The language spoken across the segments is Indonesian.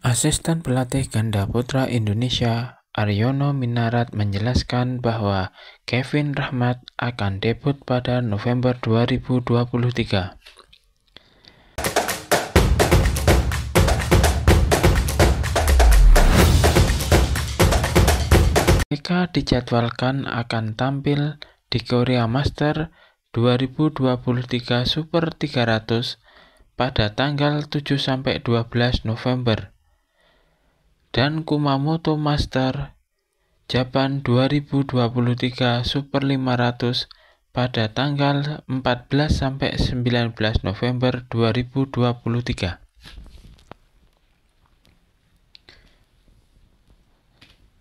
Asisten pelatih ganda putra Indonesia, Aryono Minarat menjelaskan bahwa Kevin Rahmat akan debut pada November 2023. Mereka dijadwalkan akan tampil di Korea Master 2023 Super 300 pada tanggal 7-12 November dan Kumamoto Master Japan 2023 Super 500 pada tanggal 14-19 November 2023.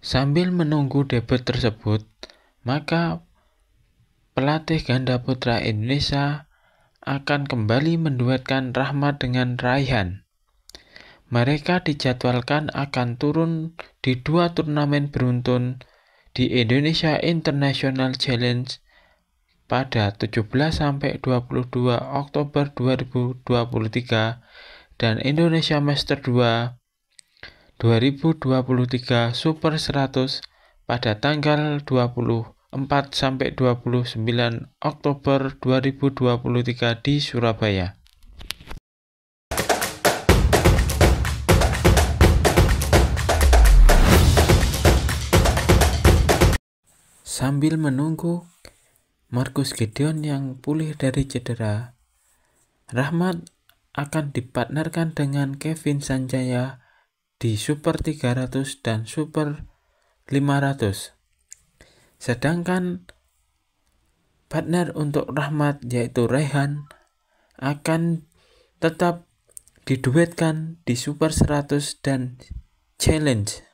Sambil menunggu debut tersebut, maka pelatih ganda putra Indonesia akan kembali menduetkan Rahmat dengan Raihan. Mereka dijadwalkan akan turun di dua turnamen beruntun di Indonesia International Challenge pada 17 22 Oktober 2023 dan Indonesia Master 2 2023 Super 100 pada tanggal 24 sampai 29 Oktober 2023 di Surabaya. Sambil menunggu Markus Gideon yang pulih dari cedera, Rahmat akan dipartnerkan dengan Kevin Sanjaya di Super 300 dan Super 500. Sedangkan partner untuk rahmat yaitu Rehan akan tetap diduetkan di Super 100 dan Challenge.